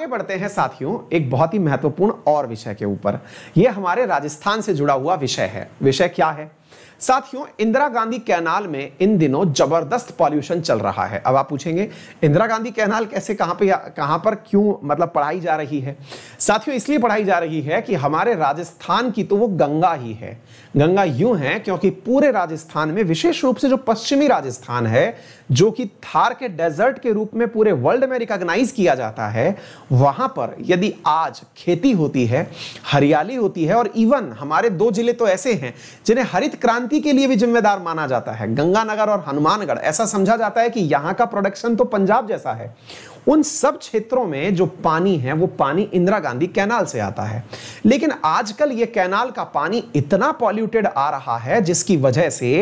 आगे बढ़ते हैं साथियों एक बहुत ही महत्वपूर्ण और विषय के ऊपर यह हमारे राजस्थान से जुड़ा हुआ विषय है विषय क्या है साथियों इंदिरा गांधी कैनाल में इन दिनों जबरदस्त पॉल्यूशन चल रहा है अब आप पूछेंगे इंदिरा गांधी कैनाल कैसे कहां पे कहां पर क्यों मतलब पढ़ाई जा रही है साथियों इसलिए पढ़ाई जा रही है कि हमारे राजस्थान की तो वो गंगा ही है गंगा यूं है क्योंकि पूरे राजस्थान में विशेष रूप से जो पश्चिमी राजस्थान है जो कि थार के डेजर्ट के रूप में पूरे वर्ल्ड में रिकॉग्नाइज किया जाता है वहां पर यदि आज खेती होती है हरियाली होती है और इवन हमारे दो जिले तो ऐसे हैं जिन्हें हरित क्रांति के लिए भी जिम्मेदार माना जाता है गंगानगर और हनुमानगढ़ ऐसा समझा जाता है कि यहां का प्रोडक्शन तो पंजाब जैसा है उन सब क्षेत्रों में जो पानी है वो पानी इंदिरा गांधी कैनाल से आता है लेकिन आजकल ये कैनाल का पानी इतना पॉल्यूटेड आ रहा है जिसकी वजह से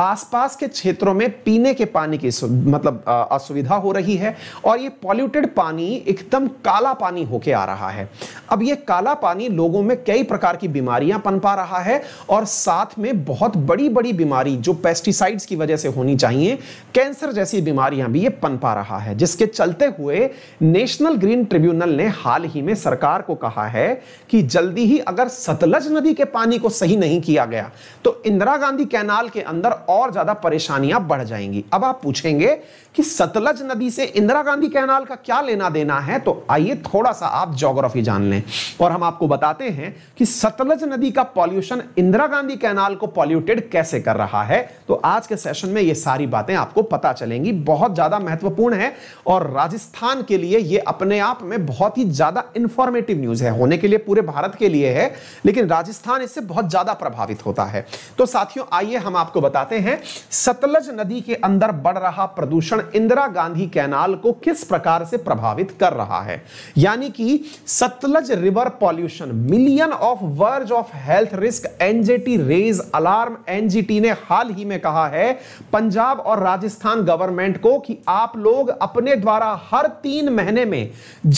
आसपास के क्षेत्रों में पीने के पानी की मतलब असुविधा हो रही है और ये पॉल्यूटेड पानी एकदम काला पानी होके आ रहा है अब ये काला पानी लोगों में कई प्रकार की बीमारियां पनपा रहा है और साथ में बहुत बड़ी बड़ी बीमारी जो पेस्टिसाइड्स की वजह से होनी चाहिए कैंसर जैसी बीमारियां भी ये पनपा रहा है जिसके चलते हुए हुए नेशनल ग्रीन ट्रिब्यूनल ने हाल ही में सरकार को कहा है कि जल्दी ही अगर सतलज नदी के पानी को सही नहीं किया गया तो इंदिरा गांधी कैनाल के अंदर और ज्यादा परेशानियां बढ़ जाएंगी अब आप पूछेंगे कि सतलज नदी से इंदिरा गांधी कैनाल का क्या लेना देना है तो आइए थोड़ा सा आप जोग्राफी जान लें और हम आपको बताते हैं कि सतलज नदी का पॉल्यूशन इंदिरा गांधी कैनाल को पॉल्यूटेड कैसे कर रहा है तो आज के सेशन में ये सारी बातें आपको पता चलेंगी बहुत ज्यादा महत्वपूर्ण है और राजस्थान राजस्थान के लिए ये अपने आप में बहुत ही ज्यादा इंफॉर्मेटिव न्यूज है होने के लिए पूरे भारत के लिए है लेकिन राजस्थान इससे बहुत ज्यादा प्रभावित होता है तो साथियों आइए हम आपको बताते हैं सतलज नदी के अंदर बढ़ रहा प्रदूषण इंदिरा गांधी कैनाल को किस प्रकार से प्रभावित कर रहा है यानी कि Sutlej river pollution million of worth of health risk NGT raise alarm NGT ने हाल ही में कहा है पंजाब और राजस्थान गवर्नमेंट को कि आप लोग अपने द्वारा हर तीन महीने में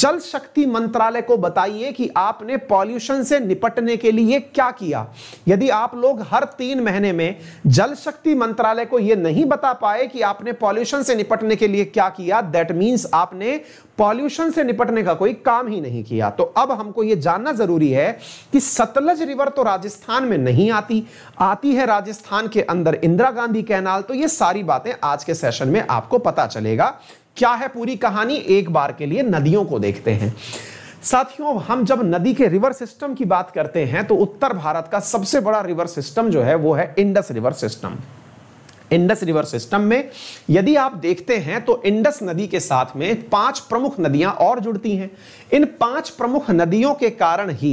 जल शक्ति मंत्रालय को बताइए कि आपने पॉल्यूशन से निपटने के लिए क्या किया यदि आप लोग हर तीन महीने में जल शक्ति मंत्रालय को यह नहीं बता पाए कि आपने पॉल्यूशन से निपटने के लिए क्या किया दैट मीन्स आपने पॉल्यूशन से निपटने का कोई काम ही नहीं किया तो अब हमको यह जानना जरूरी है कि सतलज रिवर तो राजस्थान में नहीं आती आती है राजस्थान के अंदर इंदिरा गांधी कैनाल तो ये सारी बातें आज के सेशन में आपको पता चलेगा क्या है पूरी कहानी एक बार के लिए नदियों को देखते हैं साथियों हम जब नदी के रिवर सिस्टम की बात करते हैं तो उत्तर भारत का सबसे बड़ा रिवर सिस्टम जो है वो है Indus river system Indus river system में यदि आप देखते हैं तो इंडस नदी के साथ में पांच प्रमुख नदियां और जुड़ती हैं इन पांच प्रमुख नदियों के कारण ही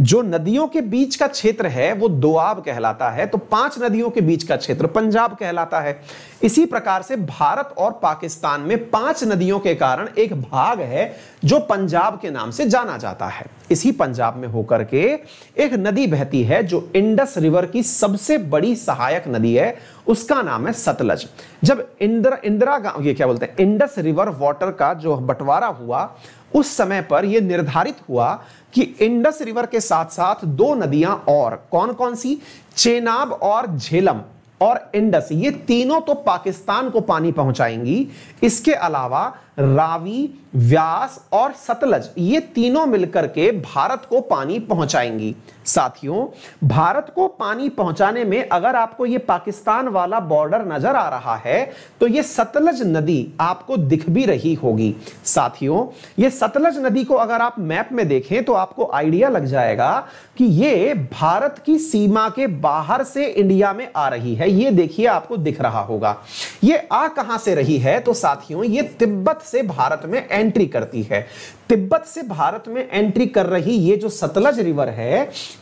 जो नदियों के बीच का क्षेत्र है वो दोआब कहलाता है तो पांच नदियों के बीच का क्षेत्र पंजाब कहलाता है इसी प्रकार से भारत और पाकिस्तान में पांच नदियों के कारण एक भाग है जो पंजाब के नाम से जाना जाता है इसी पंजाब में होकर के एक नदी बहती है जो इंडस रिवर की सबसे बड़ी सहायक नदी है उसका नाम है सतलज जब इंद्र इंदिरा गांव ये क्या बोलते हैं इंडस रिवर वाटर का जो बंटवारा हुआ उस समय पर यह निर्धारित हुआ कि इंडस रिवर के साथ साथ दो नदियां और कौन कौन सी चेनाब और झेलम और इंडस ये तीनों तो पाकिस्तान को पानी पहुंचाएंगी इसके अलावा रावी व्यास और सतलज ये तीनों मिलकर के भारत को पानी पहुंचाएंगी साथियों भारत को पानी पहुंचाने में अगर आपको ये पाकिस्तान वाला बॉर्डर नजर आ रहा है तो ये सतलज नदी आपको दिख भी रही होगी साथियों ये सतलज नदी को अगर आप मैप में देखें तो आपको आइडिया लग जाएगा कि ये भारत की सीमा के बाहर से इंडिया में आ रही है ये देखिए आपको दिख रहा होगा ये आ कहां से रही है तो साथियों ये तिब्बत से भारत में एंट्री करती है तिब्बत से भारत में एंट्री कर रही ये जो सतलज रिवर है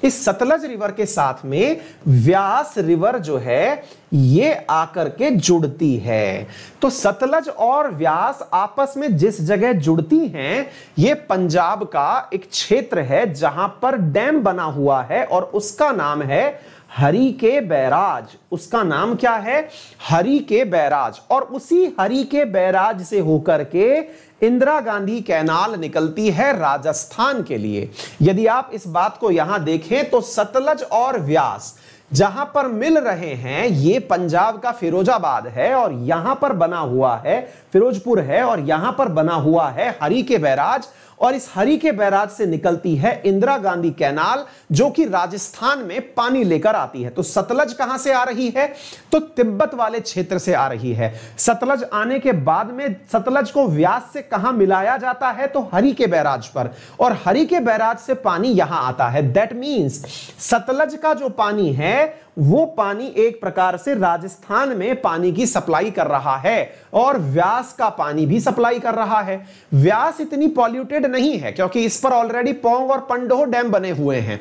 इस सतलज रिवर के साथ में व्यास रिवर जो है ये आकर के जुड़ती है तो सतलज और व्यास आपस में जिस जगह जुड़ती हैं ये पंजाब का एक क्षेत्र है जहां पर डैम बना हुआ है और उसका नाम है हरि के बैराज उसका नाम क्या है हरि के बैराज और उसी हरि के बैराज से होकर के इंदिरा गांधी कैनाल निकलती है राजस्थान के लिए यदि आप इस बात को यहां देखें तो सतलज और व्यास जहां पर मिल रहे हैं ये पंजाब का फिरोजाबाद है और यहां पर बना हुआ है फिरोजपुर है और यहां पर बना हुआ है हरी के बैराज और इस हरी के बैराज से निकलती है इंदिरा गांधी कैनाल जो कि राजस्थान में पानी लेकर आती है तो सतलज कहां से आ रही है तो तिब्बत वाले क्षेत्र से आ रही है सतलज आने के बाद में सतलज को व्यास से कहां मिलाया जाता है तो हरी के बैराज पर और हरी के बैराज से पानी यहां आता है दैट मीन्स सतलज का जो पानी है वो पानी एक प्रकार से राजस्थान में पानी की सप्लाई कर रहा है और व्यास व्यास का पानी भी सप्लाई कर रहा है व्यास इतनी पॉल्यूटेड नहीं है क्योंकि इस पर ऑलरेडी पोंग और पंडोह डैम बने हुए हैं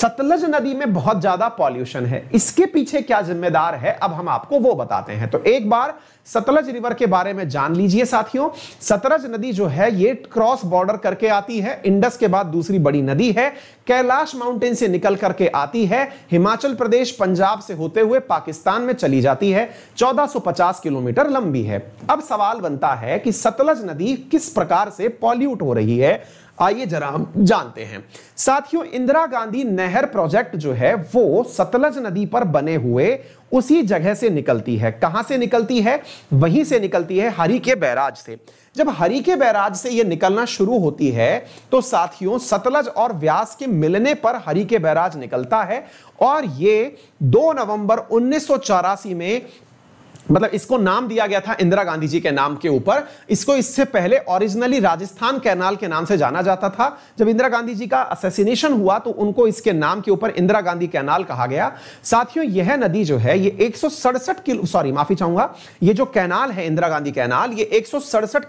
सतलज नदी में बहुत ज्यादा पॉल्यूशन है इसके पीछे क्या जिम्मेदार है अब हम आपको वो बताते हैं तो एक बार सतलज रिवर के बारे में जान लीजिए साथियों सतलज नदी जो है ये क्रॉस बॉर्डर करके आती है इंडस के बाद दूसरी बड़ी नदी है कैलाश माउंटेन से निकल करके आती है हिमाचल प्रदेश पंजाब से होते हुए पाकिस्तान में चली जाती है 1450 किलोमीटर लंबी है अब सवाल बनता है कि सतलज नदी किस प्रकार से पॉल्यूट हो रही है आइए जरा हम जानते हैं साथियों इंदिरा गांधी नहर प्रोजेक्ट जो है वो सतलज नदी पर बने हुए उसी जगह से निकलती है कहां से निकलती है वहीं से निकलती है हरी के बैराज से जब हरी के बैराज से ये निकलना शुरू होती है तो साथियों सतलज और व्यास के मिलने पर हरी के बैराज निकलता है और ये 2 नवंबर उन्नीस में मतलब इसको नाम दिया गया था इंदिरा गांधी जी के नाम के ऊपर इसको इससे पहले ओरिजिनली राजस्थान कैनाल के नाम से जाना जाता था जब इंदिरा गांधी जी का असेसिनेशन हुआ तो उनको इसके नाम के ऊपर इंदिरा गांधी कैनाल कहा गया साथियों यह नदी जो है ये एक किलो सॉरी माफी चाहूंगा ये जो कैनाल है इंदिरा गांधी कैनाल ये एक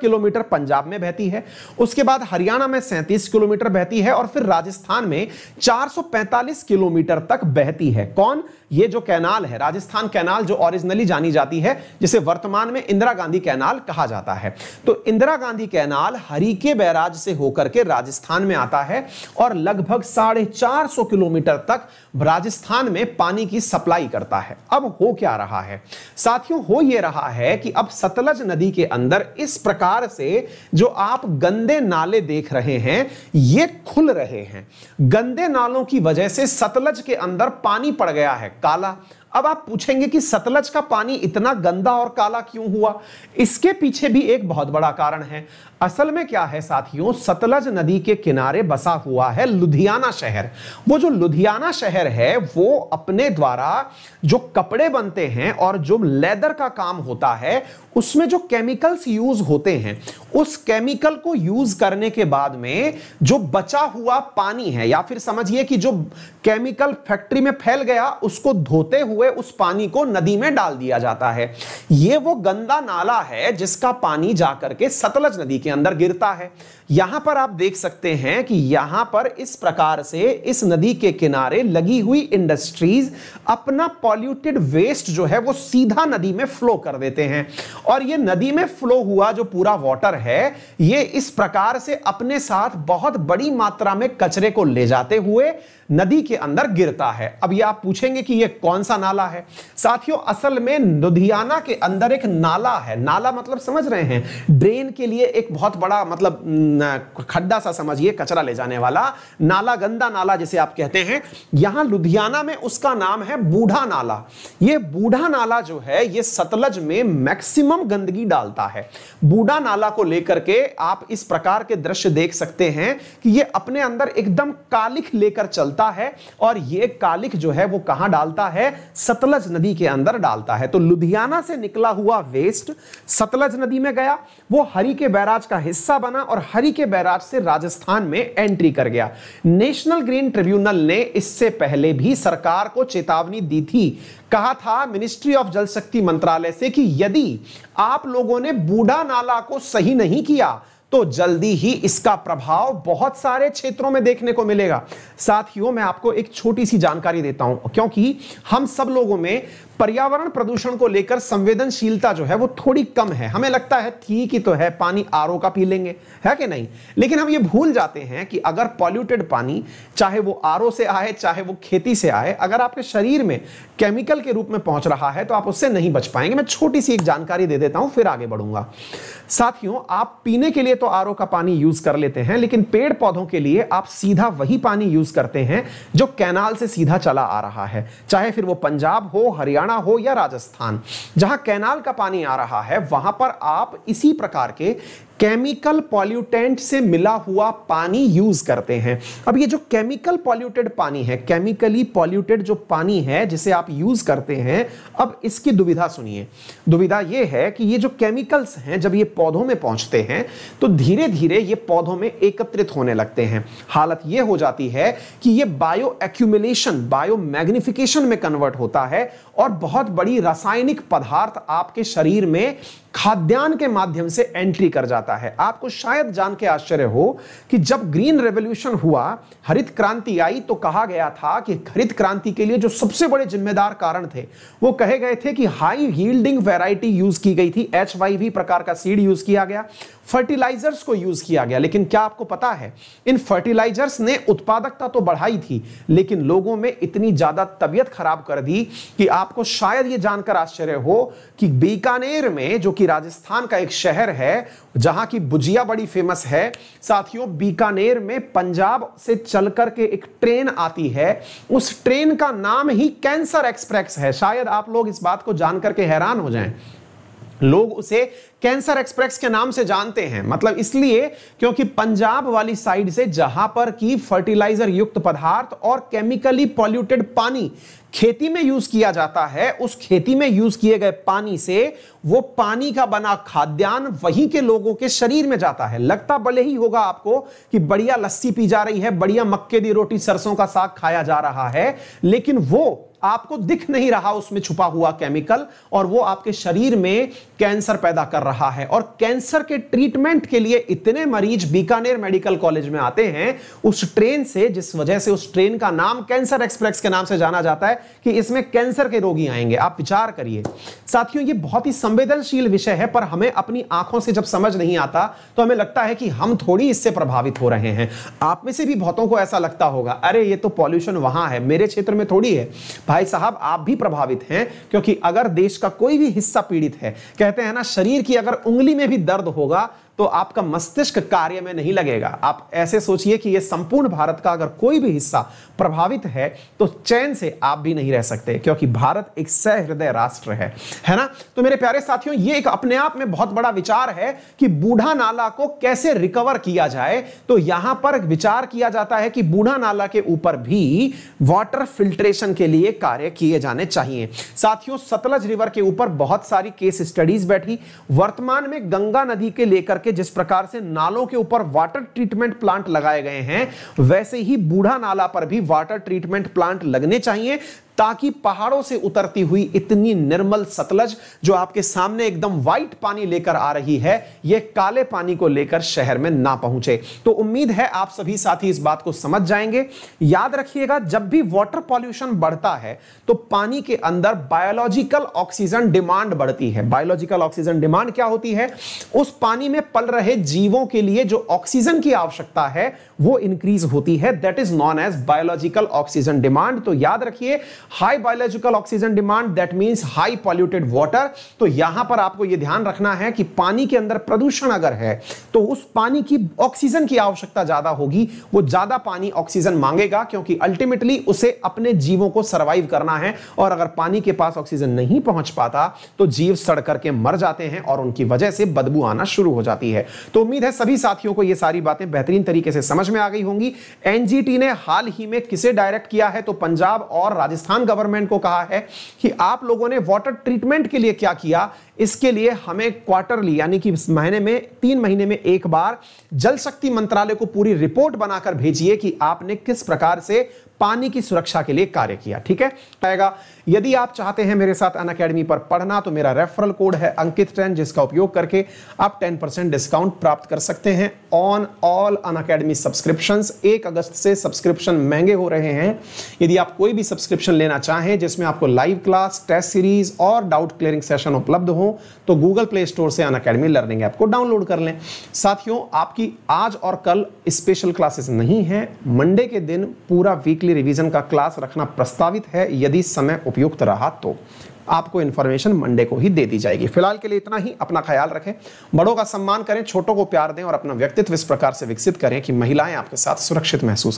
किलोमीटर पंजाब में बहती है उसके बाद हरियाणा में सैंतीस किलोमीटर बहती है और फिर राजस्थान में चार किलोमीटर तक बहती है कौन ये जो कैनाल है राजस्थान कैनाल जो ऑरिजिनली जानी जाती है है जिसे वर्तमान में इंदिरा गांधी कैनाल कहा जाता है तो इंदिरा गांधी कैनाल हरी के बैराज से होकर के राजस्थान में आता है और लगभग साढ़े चार सौ किलोमीटर तक राजस्थान में पानी की सप्लाई करता है अब हो क्या रहा है साथियों हो यह रहा है कि अब सतलज नदी के अंदर इस प्रकार से जो आप गंदे नाले देख रहे हैं ये खुल रहे हैं गंदे नालों की वजह से सतलज के अंदर पानी पड़ गया है काला अब आप पूछेंगे कि सतलज का पानी इतना गंदा और काला क्यों हुआ इसके पीछे भी एक बहुत बड़ा कारण है असल में क्या है साथियों सतलज नदी के किनारे बसा हुआ है लुधियाना शहर वो जो लुधियाना शहर है वो अपने द्वारा जो कपड़े बनते हैं और जो लेदर का काम होता है उसमें जो केमिकल्स यूज होते हैं उस केमिकल को यूज करने के बाद में जो बचा हुआ पानी है या फिर समझिए कि जो केमिकल फैक्ट्री में फैल गया उसको धोते हुए हुए उस पानी को नदी में डाल दिया जाता है ये वो गंदा नाला है जिसका पानी जाकर के सतलज नदी के अंदर गिरता है यहां पर आप देख सकते हैं कि यहां पर इस प्रकार से इस नदी के किनारे लगी हुई इंडस्ट्रीज अपना पॉल्यूटेड वेस्ट जो है वो सीधा नदी में फ्लो कर देते हैं और ये नदी में फ्लो हुआ जो पूरा वाटर है ये इस प्रकार से अपने साथ बहुत बड़ी मात्रा में कचरे को ले जाते हुए नदी के अंदर गिरता है अब ये आप पूछेंगे कि ये कौन सा नाला है साथियों असल में लुधियाना के अंदर एक नाला है नाला मतलब समझ रहे हैं ड्रेन के लिए एक बहुत बड़ा मतलब खड्डा सा समझिए कचरा ले जाने वाला नाला गंदा नाला जिसे आप कहते हैं यहां लुधियाना में उसका नाम है बूढ़ा नाला ये बूढ़ा नाला जो है ये सतलज में मैक्सिमम गंदगी डालता है बूढ़ा नाला को लेकर के आप इस प्रकार के दृश्य देख सकते हैं कि ये अपने अंदर एकदम कालिख लेकर चलता डालता है और ये कालिक जो है वो कहां डालता है सतलज नदी के अंदर डालता है तो लुधियाना से निकला हुआ वेस्ट सतलज नदी में गया वो हरी के बैराज का हिस्सा बना और हरी के बैराज से राजस्थान में एंट्री कर गया नेशनल ग्रीन ट्रिब्यूनल ने इससे पहले भी सरकार को चेतावनी दी थी कहा था मिनिस्ट्री ऑफ जल शक्ति मंत्रालय से कि यदि आप लोगों ने बूढ़ा नाला को सही नहीं किया तो जल्दी ही इसका प्रभाव बहुत सारे क्षेत्रों में देखने को मिलेगा साथियों मैं आपको एक छोटी सी जानकारी देता हूं क्योंकि हम सब लोगों में पर्यावरण प्रदूषण को लेकर संवेदनशीलता जो है वो थोड़ी कम है हमें लगता है ठीक ही तो है पानी आर का पी लेंगे है कि नहीं लेकिन हम ये भूल जाते हैं कि अगर पॉल्यूटेड पानी चाहे वो आर से आए चाहे वो खेती से आए अगर आपके शरीर में केमिकल के रूप में पहुंच रहा है तो आप उससे नहीं बच पाएंगे मैं छोटी सी एक जानकारी दे देता हूं फिर आगे बढ़ूंगा साथियों आप पीने के लिए तो आर का पानी यूज कर लेते हैं लेकिन पेड़ पौधों के लिए आप सीधा वही पानी यूज करते हैं जो कैनाल से सीधा चला आ रहा है चाहे फिर वो पंजाब हो हरियाणा हरियाणा हो या राजस्थान जहां कैनाल का पानी आ रहा है वहां पर आप इसी प्रकार के केमिकल पॉल्यूटेंट से मिला हुआ पानी यूज करते हैं अब ये जो केमिकल पॉल्यूटेड पानी है केमिकली पॉल्यूटेड जो पानी है जिसे आप यूज करते हैं अब इसकी दुविधा सुनिए दुविधा ये है कि ये जो केमिकल्स हैं जब ये पौधों में पहुंचते हैं तो धीरे धीरे ये पौधों में एकत्रित होने लगते हैं हालत ये हो जाती है कि ये बायो एक्यूमुलेशन बायो मैग्निफिकेशन में कन्वर्ट होता है और बहुत बड़ी रासायनिक पदार्थ आपके शरीर में खाद्यान्न के माध्यम से एंट्री कर जाता है जाता है आपको शायद जान के आश्चर्य हो कि जब ग्रीन रेवोल्यूशन हुआ हरित क्रांति आई तो कहा गया था कि हरित क्रांति के लिए जो सबसे बड़े जिम्मेदार कारण थे वो कहे गए थे कि हाई यील्डिंग वेराइटी यूज की गई थी एच प्रकार का सीड यूज किया गया फर्टिलाइजर्स को यूज किया गया लेकिन क्या आपको पता है इन फर्टिलाइजर्स ने उत्पादकता तो बढ़ाई थी लेकिन लोगों में इतनी ज्यादा तबियत खराब कर दी कि आपको शायद यह जानकर आश्चर्य हो कि बीकानेर में जो कि राजस्थान का एक शहर है जहां की बुजिया बड़ी फेमस है साथियों बीकानेर में पंजाब से चल करके एक ट्रेन आती है उस ट्रेन का नाम ही कैंसर एक्सप्रेस है शायद आप लोग इस बात को जानकर के हैरान हो जाएं लोग उसे कैंसर एक्सप्रेस के नाम से जानते हैं मतलब इसलिए क्योंकि पंजाब वाली साइड से जहां पर की फर्टिलाइजर युक्त पदार्थ और केमिकली पॉल्यूटेड पानी खेती में यूज किया जाता है उस खेती में यूज किए गए पानी से वो पानी का बना खाद्यान्न वहीं के लोगों के शरीर में जाता है लगता भले ही होगा आपको कि बढ़िया लस्सी पी जा रही है बढ़िया मक्के दी रोटी सरसों का साग खाया जा रहा है लेकिन वो आपको दिख नहीं रहा उसमें छुपा हुआ केमिकल और वो आपके शरीर में कैंसर पैदा कर रहा है और कैंसर के ट्रीटमेंट के लिए इतने मरीज बीकानेर मेडिकल कॉलेज में आते हैं उस ट्रेन से जिस वजह से उस ट्रेन का नाम कैंसर एक्सप्रेस के नाम से जाना जाता है कि इसमें कैंसर के रोगी आएंगे आप विचार करिए साथियों ये बहुत ही संवेदनशील विषय है पर हमें अपनी आंखों से जब समझ नहीं आता तो हमें लगता है कि हम थोड़ी इससे प्रभावित हो रहे हैं आप में से भी बहुतों को ऐसा लगता होगा अरे ये तो पॉल्यूशन वहां है मेरे क्षेत्र में थोड़ी है भाई साहब आप भी प्रभावित हैं क्योंकि अगर देश का कोई भी हिस्सा पीड़ित है कहते हैं ना शरीर की अगर उंगली में भी दर्द होगा तो आपका मस्तिष्क कार्य में नहीं लगेगा आप ऐसे सोचिए कि यह संपूर्ण भारत का अगर कोई भी हिस्सा प्रभावित है तो चैन से आप भी नहीं रह सकते क्योंकि भारत एक सहृदय राष्ट्र है है ना तो मेरे प्यारे साथियों ये एक अपने आप में बहुत बड़ा विचार है कि बूढ़ा नाला को कैसे रिकवर किया जाए तो यहां पर विचार किया जाता है कि बूढ़ा नाला के ऊपर भी वाटर फिल्ट्रेशन के लिए कार्य किए जाने चाहिए साथियों सतलज रिवर के ऊपर बहुत सारी केस स्टडीज बैठी वर्तमान में गंगा नदी के लेकर करके जिस प्रकार से नालों के ऊपर वाटर ट्रीटमेंट प्लांट लगाए गए हैं वैसे ही बूढ़ा नाला पर भी वाटर ट्रीटमेंट प्लांट लगने चाहिए ताकि पहाड़ों से उतरती हुई इतनी निर्मल सतलज जो आपके सामने एकदम व्हाइट पानी लेकर आ रही है यह काले पानी को लेकर शहर में ना पहुंचे तो उम्मीद है आप सभी साथी इस बात को समझ जाएंगे याद रखिएगा जब भी वाटर पॉल्यूशन बढ़ता है तो पानी के अंदर बायोलॉजिकल ऑक्सीजन डिमांड बढ़ती है बायोलॉजिकल ऑक्सीजन डिमांड क्या होती है उस पानी में पल रहे जीवों के लिए जो ऑक्सीजन की आवश्यकता है वो इंक्रीज होती है that is known as biological oxygen demand तो याद रखिए high biological oxygen demand that means high polluted water तो यहां पर आपको यह ध्यान रखना है कि पानी के अंदर प्रदूषण अगर है तो उस पानी की ऑक्सीजन की आवश्यकता ज्यादा होगी वो ज्यादा पानी ऑक्सीजन मांगेगा क्योंकि अल्टीमेटली उसे अपने जीवों को सर्वाइव करना है और अगर पानी के पास ऑक्सीजन नहीं पहुंच पाता तो जीव सड़ करके मर जाते हैं और उनकी वजह से बदबू आना शुरू हो जाती है तो उम्मीद है सभी साथियों को यह सारी बातें बेहतरीन तरीके से समझ में आ गई होंगी एनजीटी ने हाल ही में किसे डायरेक्ट किया है तो पंजाब और राजस्थान गवर्नमेंट को कहा है कि आप लोगों ने वाटर ट्रीटमेंट के लिए क्या किया इसके लिए हमें क्वार्टरली यानी कि महीने में तीन महीने में एक बार जल शक्ति मंत्रालय को पूरी रिपोर्ट बनाकर भेजिए कि आपने किस प्रकार से पानी की सुरक्षा के लिए कार्य किया ठीक है आएगा यदि आप चाहते हैं मेरे साथ अन अकेडमी पर पढ़ना तो मेरा रेफरल कोड है अंकित टेन जिसका उपयोग करके आप 10% डिस्काउंट प्राप्त कर सकते हैं on all Unacademy subscription एक अगस्त से सब्सक्रिप्शन महंगे हो रहे हैं यदि आप कोई भी सब्सक्रिप्शन लेना चाहें जिसमें आपको लाइव क्लास टेस्ट सीरीज और डाउट क्लियरिंग सेशन उपलब्ध हो तो गूगल प्ले स्टोर से अन अकेडमी लर्निंग ऐप को डाउनलोड कर लें साथियों आपकी आज और कल स्पेशल क्लासेस नहीं है मंडे के दिन पूरा वीकली रिविजन का क्लास रखना प्रस्तावित है यदि समय उपयुक्त रहा तो आपको इन्फॉर्मेशन मंडे को ही दे दी जाएगी फिलहाल के लिए इतना ही अपना ख्याल रखें बड़ों का सम्मान करें छोटों को प्यार दें और अपना व्यक्तित्व इस प्रकार से विकसित करें कि महिलाएं आपके साथ सुरक्षित महसूस